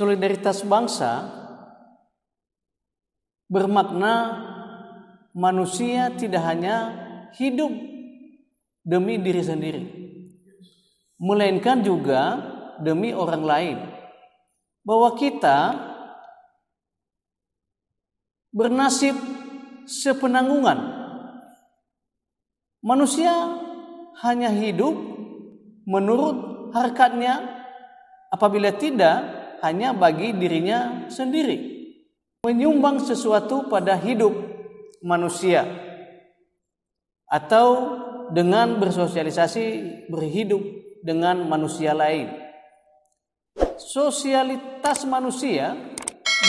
Solidaritas bangsa bermakna manusia tidak hanya hidup demi diri sendiri, melainkan juga demi orang lain. Bahwa kita bernasib sepenanggungan. Manusia hanya hidup menurut harkatnya, apabila tidak hanya bagi dirinya sendiri. Menyumbang sesuatu pada hidup manusia atau dengan bersosialisasi berhidup dengan manusia lain. Sosialitas manusia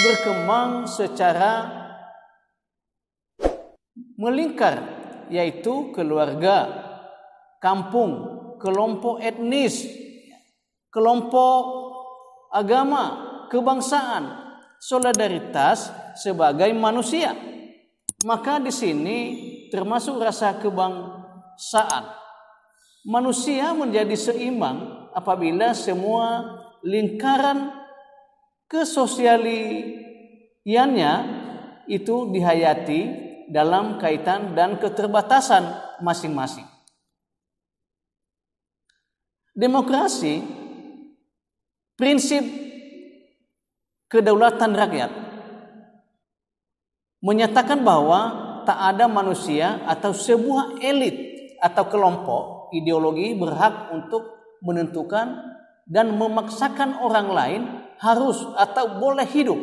berkembang secara melingkar yaitu keluarga, kampung, kelompok etnis, kelompok agama, kebangsaan, solidaritas sebagai manusia. Maka di sini termasuk rasa kebangsaan. Manusia menjadi seimbang apabila semua lingkaran kesosialiannya itu dihayati dalam kaitan dan keterbatasan masing-masing. Demokrasi prinsip kedaulatan rakyat menyatakan bahwa tak ada manusia atau sebuah elit atau kelompok ideologi berhak untuk menentukan dan memaksakan orang lain harus atau boleh hidup.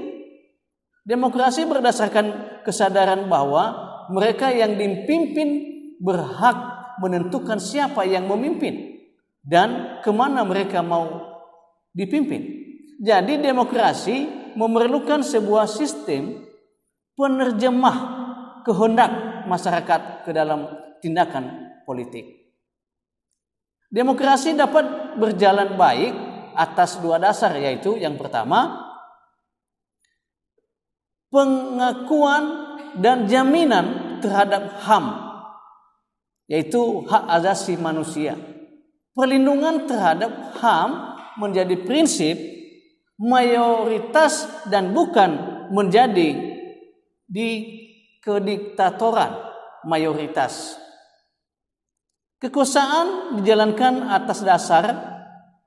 Demokrasi berdasarkan kesadaran bahwa mereka yang dipimpin berhak menentukan siapa yang memimpin dan kemana mereka mau dipimpin. Jadi demokrasi memerlukan sebuah sistem penerjemah kehendak masyarakat ke dalam tindakan politik. Demokrasi dapat berjalan baik atas dua dasar yaitu yang pertama pengakuan dan jaminan terhadap HAM yaitu hak asasi manusia. Perlindungan terhadap HAM menjadi prinsip mayoritas dan bukan menjadi di kediktatoran mayoritas. Kekuasaan dijalankan atas dasar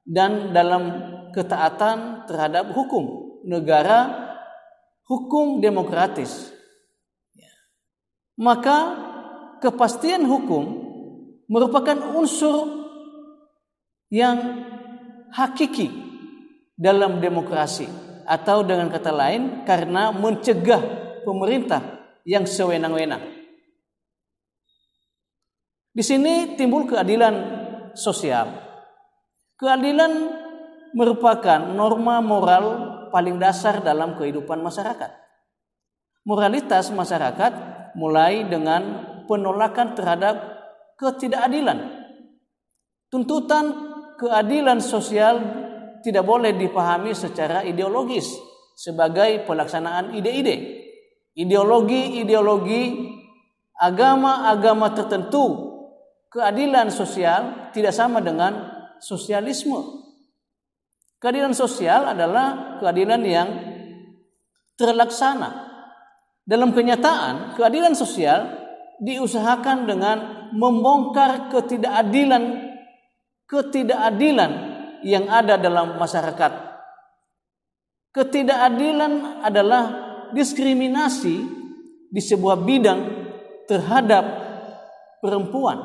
dan dalam ketaatan terhadap hukum negara hukum demokratis. Maka kepastian hukum merupakan unsur yang hakiki dalam demokrasi atau dengan kata lain karena mencegah pemerintah yang sewenang-wenang. Di sini timbul keadilan sosial. Keadilan merupakan norma moral paling dasar dalam kehidupan masyarakat. Moralitas masyarakat mulai dengan penolakan terhadap ketidakadilan. Tuntutan keadilan sosial tidak boleh dipahami secara ideologis sebagai pelaksanaan ide-ide. Ideologi-ideologi agama-agama tertentu, keadilan sosial tidak sama dengan sosialisme. Keadilan sosial adalah keadilan yang terlaksana. Dalam kenyataan, keadilan sosial diusahakan dengan membongkar ketidakadilan ketidakadilan yang ada dalam masyarakat. Ketidakadilan adalah diskriminasi di sebuah bidang terhadap perempuan.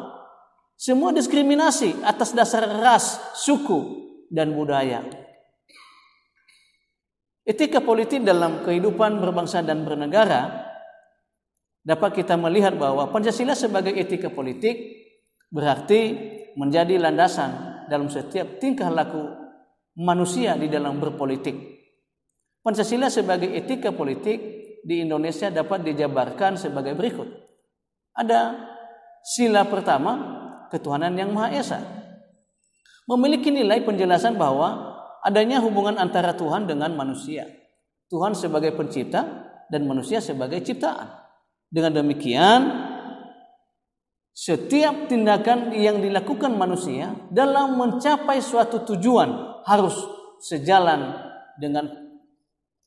Semua diskriminasi atas dasar ras, suku, dan budaya. Etika politik dalam kehidupan berbangsa dan bernegara dapat kita melihat bahwa Pancasila sebagai etika politik berarti menjadi landasan dalam setiap tingkah laku manusia di dalam berpolitik. Pancasila sebagai etika politik di Indonesia dapat dijabarkan sebagai berikut. Ada sila pertama, ketuhanan yang Maha Esa. Memiliki nilai penjelasan bahwa adanya hubungan antara Tuhan dengan manusia. Tuhan sebagai pencipta dan manusia sebagai ciptaan. Dengan demikian, setiap tindakan yang dilakukan manusia dalam mencapai suatu tujuan harus sejalan dengan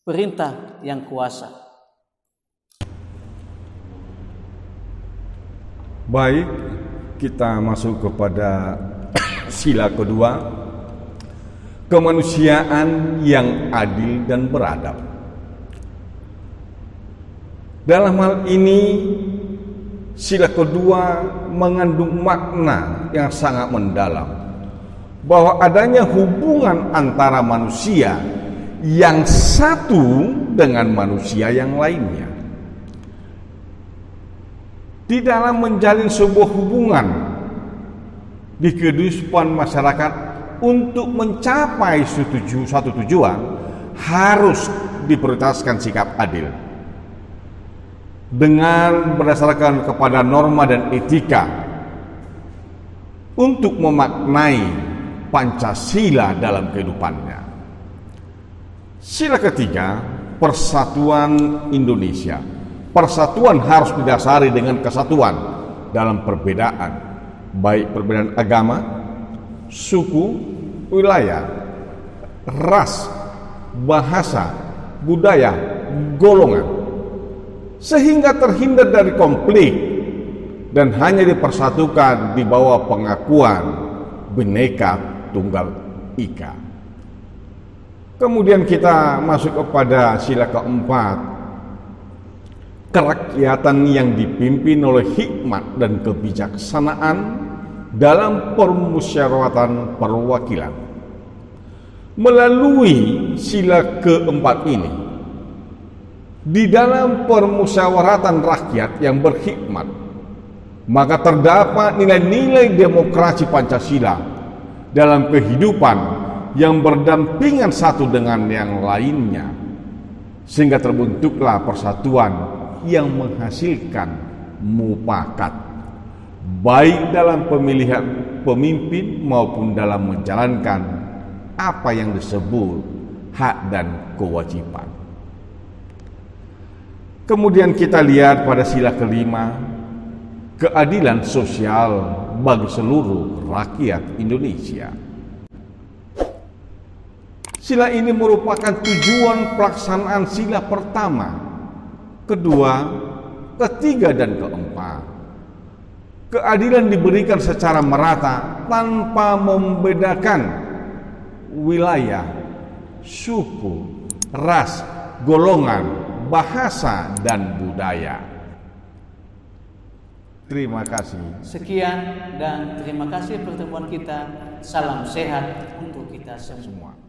perintah yang kuasa. Baik, kita masuk kepada sila kedua, kemanusiaan yang adil dan beradab. Dalam hal ini Sila kedua mengandung makna yang sangat mendalam bahwa adanya hubungan antara manusia yang satu dengan manusia yang lainnya. Di dalam menjalin sebuah hubungan di kehidupan masyarakat untuk mencapai satu tujuan harus diprioritaskan sikap adil dengan berdasarkan kepada norma dan etika untuk memaknai Pancasila dalam kehidupannya. Sila ketiga, persatuan Indonesia. Persatuan harus didasari dengan kesatuan dalam perbedaan, baik perbedaan agama, suku, wilayah, ras, bahasa, budaya, golongan sehingga terhindar dari konflik dan hanya dipersatukan di bawah pengakuan Bhinneka Tunggal Ika. Kemudian kita masuk kepada sila keempat. Kerakyatan yang dipimpin oleh hikmat dan kebijaksanaan dalam permusyawaratan perwakilan. Melalui sila keempat ini, di dalam permusyawaratan rakyat yang berhikmat, maka terdapat nilai-nilai demokrasi Pancasila dalam kehidupan yang berdampingan satu dengan yang lainnya, sehingga terbentuklah persatuan yang menghasilkan mupakat, baik dalam pemilihan pemimpin maupun dalam menjalankan apa yang disebut hak dan kewajiban. Kemudian kita lihat pada sila kelima, keadilan sosial bagi seluruh rakyat Indonesia. Sila ini merupakan tujuan pelaksanaan sila pertama, kedua, ketiga, dan keempat. Keadilan diberikan secara merata tanpa membedakan wilayah, suku, ras, golongan, bahasa dan budaya. Terima kasih. Sekian dan terima kasih pertemuan kita. Salam sehat untuk kita semua. semua.